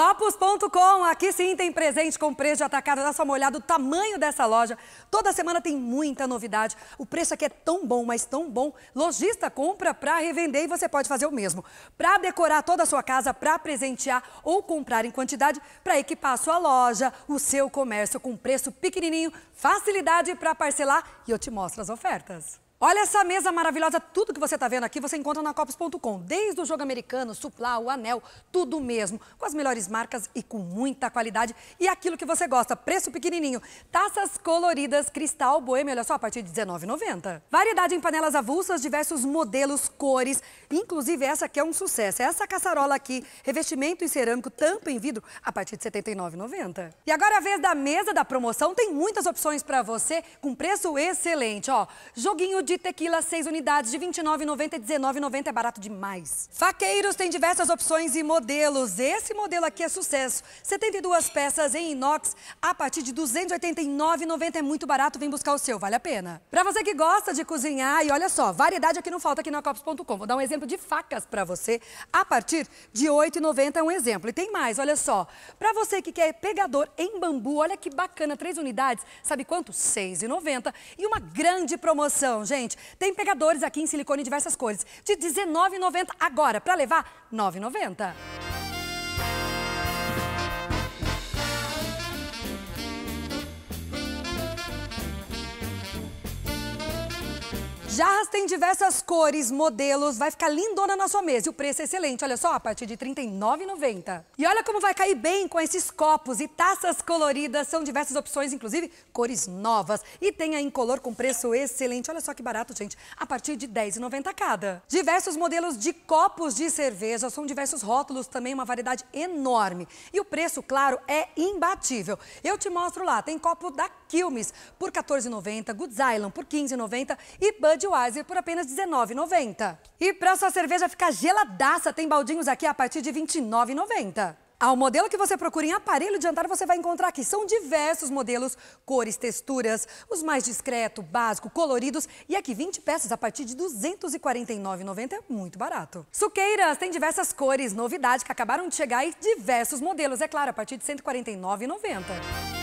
Copos.com, aqui sim tem presente com preço de atacado. Dá só uma olhada o tamanho dessa loja. Toda semana tem muita novidade. O preço aqui é tão bom, mas tão bom. Lojista compra para revender e você pode fazer o mesmo. Para decorar toda a sua casa, para presentear ou comprar em quantidade, para equipar a sua loja, o seu comércio com preço pequenininho, facilidade para parcelar e eu te mostro as ofertas. Olha essa mesa maravilhosa, tudo que você está vendo aqui você encontra na Copos.com. Desde o jogo americano, suplá, o anel, tudo mesmo. Com as melhores marcas e com muita qualidade. E aquilo que você gosta, preço pequenininho. Taças coloridas, cristal, boêmio, olha só, a partir de R$19,90. Variedade em panelas avulsas, diversos modelos, cores. Inclusive essa aqui é um sucesso. Essa caçarola aqui, revestimento em cerâmico, tampa em vidro, a partir de R$79,90. E agora é a vez da mesa da promoção, tem muitas opções para você com preço excelente. Ó, joguinho de de tequila, 6 unidades de R$ 29,90 e R$19,90 é barato demais. Faqueiros tem diversas opções e modelos. Esse modelo aqui é sucesso. 72 peças em inox a partir de R$ 289,90 é muito barato. Vem buscar o seu, vale a pena. Para você que gosta de cozinhar, e olha só, variedade aqui não falta aqui na Copos.com. Vou dar um exemplo de facas para você a partir de R$ 8,90 é um exemplo. E tem mais, olha só. Para você que quer pegador em bambu, olha que bacana, três unidades, sabe quanto? R$ 6,90 e uma grande promoção, gente gente. Tem pegadores aqui em silicone de diversas cores, de R$19,90 agora, para levar R$9,90. Jarras tem diversas cores, modelos, vai ficar lindona na sua mesa e o preço é excelente, olha só, a partir de R$ 39,90. E olha como vai cair bem com esses copos e taças coloridas, são diversas opções, inclusive cores novas. E tem a incolor com preço excelente, olha só que barato, gente, a partir de R$ 10,90 cada. Diversos modelos de copos de cerveja, são diversos rótulos também, uma variedade enorme. E o preço, claro, é imbatível. Eu te mostro lá, tem copo da Quilmes por R$ 14,90, Goods Island por R$ 15,90 e Bud Budweiser por apenas R$19,90. E para sua cerveja ficar geladaça, tem baldinhos aqui a partir de R$29,90. 29,90. Ao modelo que você procura em aparelho de jantar, você vai encontrar aqui. São diversos modelos, cores, texturas, os mais discreto, básico, coloridos. E aqui 20 peças a partir de R$ 249,90 é muito barato. Suqueiras tem diversas cores, novidade que acabaram de chegar e diversos modelos, é claro, a partir de R$ 149,90.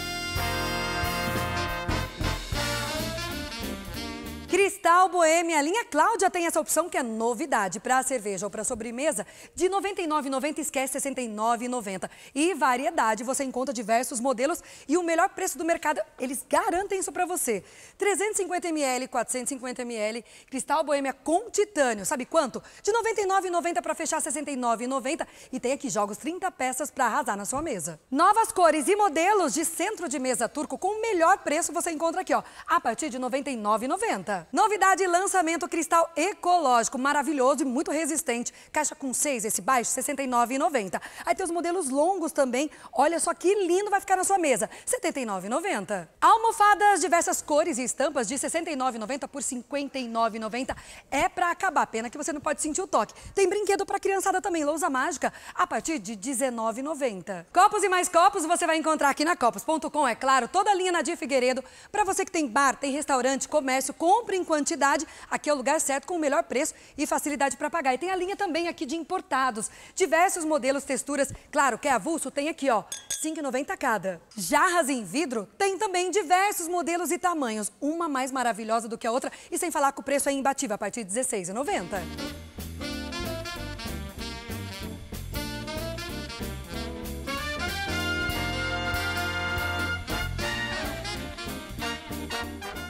Mel Boêmia, a linha Cláudia tem essa opção que é novidade para cerveja ou para sobremesa de R$ 99,90 esquece R$ 69,90. E variedade, você encontra diversos modelos e o melhor preço do mercado, eles garantem isso para você. 350 ml, 450 ml, Cristal Boêmia com titânio, sabe quanto? De R$ 99,90 para fechar R$ 69,90 e tem aqui jogos 30 peças para arrasar na sua mesa. Novas cores e modelos de centro de mesa turco com o melhor preço você encontra aqui, ó, a partir de R$ 99,90. Novidade de lançamento cristal ecológico, maravilhoso e muito resistente. Caixa com 6, esse baixo, R$ 69,90. Aí tem os modelos longos também. Olha só que lindo vai ficar na sua mesa, R$ 79,90. Almofadas, diversas cores e estampas de R$ 69,90 por R$ 59,90. É para acabar, pena que você não pode sentir o toque. Tem brinquedo para criançada também, lousa mágica, a partir de R$ 19,90. Copos e mais copos você vai encontrar aqui na Copos.com, é claro, toda a linha Nadir Figueiredo. Para você que tem bar, tem restaurante, comércio, compre em quantidade aqui é o lugar certo com o melhor preço e facilidade para pagar. E tem a linha também aqui de importados. Diversos modelos, texturas. Claro, quer avulso? Tem aqui, ó, R$ 5,90 cada. Jarras em vidro? Tem também diversos modelos e tamanhos. Uma mais maravilhosa do que a outra. E sem falar que o preço é imbatível, a partir de R$ 16,90.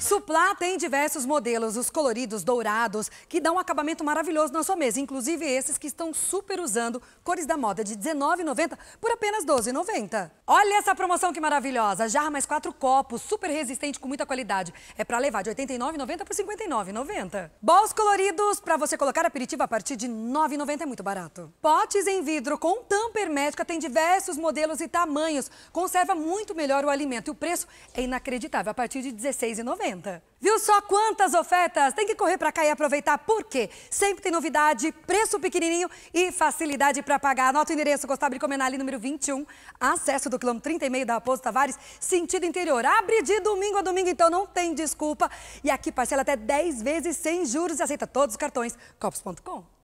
Suplá tem diversos modelos, os coloridos, dourados, que dão um acabamento maravilhoso na sua mesa. Inclusive esses que estão super usando cores da moda de R$19,90 por apenas R$12,90. Olha essa promoção que maravilhosa! Jarra mais quatro copos, super resistente, com muita qualidade. É para levar de R$89,90 por R$59,90. Bols coloridos para você colocar aperitivo a partir de R$9,90 é muito barato. Potes em vidro com tampa hermética tem diversos modelos e tamanhos. Conserva muito melhor o alimento e o preço é inacreditável, a partir de R$16,90. Viu só quantas ofertas? Tem que correr para cá e aproveitar, porque sempre tem novidade, preço pequenininho e facilidade para pagar. Anota o endereço, Gustavo de número 21, acesso do quilômetro 30 e meio da Raposo Tavares, sentido interior. Abre de domingo a domingo, então não tem desculpa. E aqui parcela até 10 vezes sem juros e aceita todos os cartões. Copos.com.